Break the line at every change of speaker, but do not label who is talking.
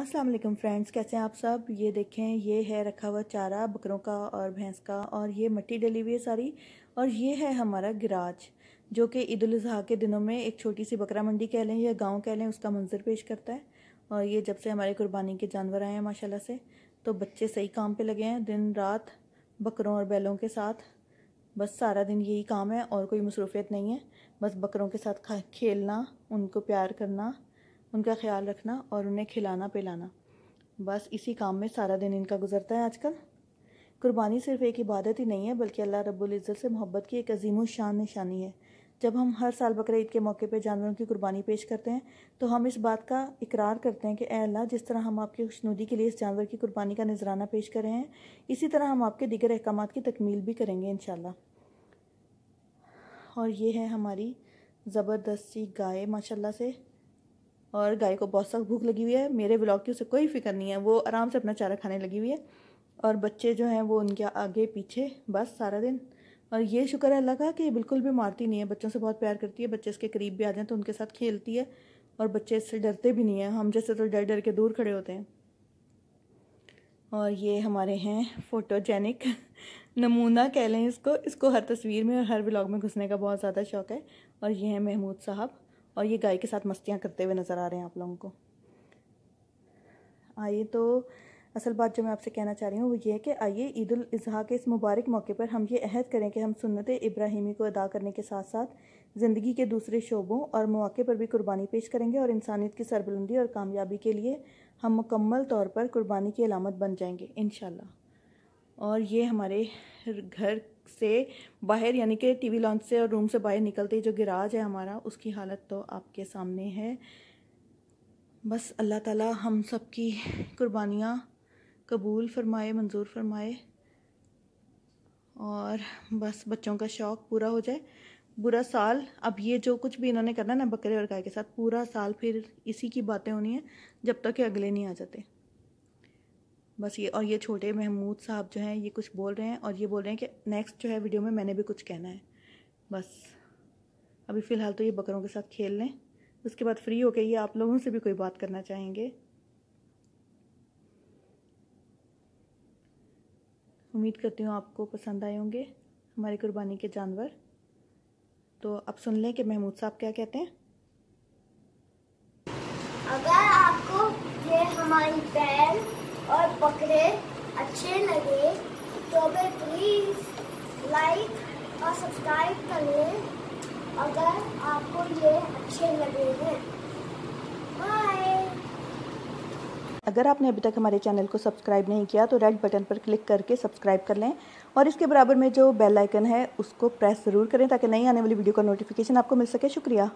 अस्सलाम वालेकुम फ्रेंड्स कैसे हैं आप सब ये देखें ये है रखा हुआ चारा बकरों का और भैंस का और ये मट्टी डली हुई है सारी और ये है हमारा गिराज जो कि ईद अजहा के दिनों में एक छोटी सी बकरा मंडी कह लें या गांव कह लें उसका मंजर पेश करता है और ये जब से हमारे कुर्बानी के जानवर आए हैं माशाल्लाह से तो बच्चे सही काम पर लगे हैं दिन रात बकरों और बैलों के साथ बस सारा दिन यही काम है और कोई मसरूफियत नहीं है बस बकरों के साथ खेलना उनको प्यार करना उनका ख्याल रखना और उन्हें खिलाना पिलाना बस इसी काम में सारा दिन इनका गुजरता है आजकल कुर्बानी सिर्फ एक इबादत ही नहीं है बल्कि अल्लाह रब्बुल इज़्ज़त से मोहब्बत की एक अजीम शान निशानी है जब हम हर साल बकर ईद के मौके पर जानवरों की कुर्बानी पेश करते हैं तो हम इस बात का इकरार करते हैं कि ए अल्लाह जिस तरह हम आपकी खुशनुदी के लिए इस जानवर की कुर्बानी का नजराना पेश कर रहे हैं इसी तरह हम आपके दिगर अहकाम की तकमील भी करेंगे इन और ये है हमारी ज़बरदस्ती गाय माशाल्लाह से और गाय को बहुत सख्त भूख लगी हुई है मेरे ब्लॉग की उसे कोई फिक्र नहीं है वो आराम से अपना चारा खाने लगी हुई है और बच्चे जो हैं वो उनके आगे पीछे बस सारा दिन और ये शुक्र है अल्लाह कि बिल्कुल भी मारती नहीं है बच्चों से बहुत प्यार करती है बच्चे इसके करीब भी आ जाए तो उनके साथ खेलती है और बच्चे इससे डरते भी नहीं हैं हम जैसे तो डर डर के दूर खड़े होते हैं और ये हमारे हैं फोटोजेनिक नमूना कह लें इसको इसको हर तस्वीर में और हर ब्लॉग में घुसने का बहुत ज़्यादा शौक है और ये हैं महमूद साहब और ये गाय के साथ मस्तियाँ करते हुए नज़र आ रहे हैं आप लोगों को आइए तो असल बात जो मैं आपसे कहना चाह रही हूँ वो ये है कि आइए ईद अजहा के इस मुबारक मौके पर हम ये अहद करें कि हम सुन्नत इब्राहिमी को अदा करने के साथ साथ ज़िंदगी के दूसरे शोबों और मौके पर भी कुर्बानी पेश करेंगे और इंसानियत की सरबुलंदी और कामयाबी के लिए हम मुकम्मल तौर पर कुर्बानी की अलामत बन जाएंगे इन और ये हमारे घर से बाहर यानी कि टीवी लॉन्च से और रूम से बाहर निकलते ही जो गिराज है हमारा उसकी हालत तो आपके सामने है बस अल्लाह ताला हम सब की कुर्बानियाँ कबूल फरमाए मंजूर फरमाए और बस बच्चों का शौक़ पूरा हो जाए बुरा साल अब ये जो कुछ भी इन्होंने करना ना बकरे और गाय के साथ पूरा साल फिर इसी की बातें होनी है जब तक कि अगले नहीं आ जाते बस ये और ये छोटे महमूद साहब जो हैं ये कुछ बोल रहे हैं और ये बोल रहे हैं कि नेक्स्ट जो है वीडियो में मैंने भी कुछ कहना है बस अभी फ़िलहाल तो ये बकरों के साथ खेल लें उसके बाद फ्री होकर ये आप लोगों से भी कोई बात करना चाहेंगे उम्मीद करती हूँ आपको पसंद आए होंगे हमारी कुर्बानी के जानवर तो अब सुन लें कि महमूद साहब क्या कहते हैं अगर आपको ये हमारी और पकड़े अच्छे लगे तो वे प्लीज़ लाइक और सब्सक्राइब कर लें अगर आपको ये अच्छे लगे हैं अगर आपने अभी तक हमारे चैनल को सब्सक्राइब नहीं किया तो रेड बटन पर क्लिक करके सब्सक्राइब कर लें और इसके बराबर में जो बेल आइकन है उसको प्रेस ज़रूर करें ताकि नई आने वाली वीडियो का नोटिफिकेशन आपको मिल सके शुक्रिया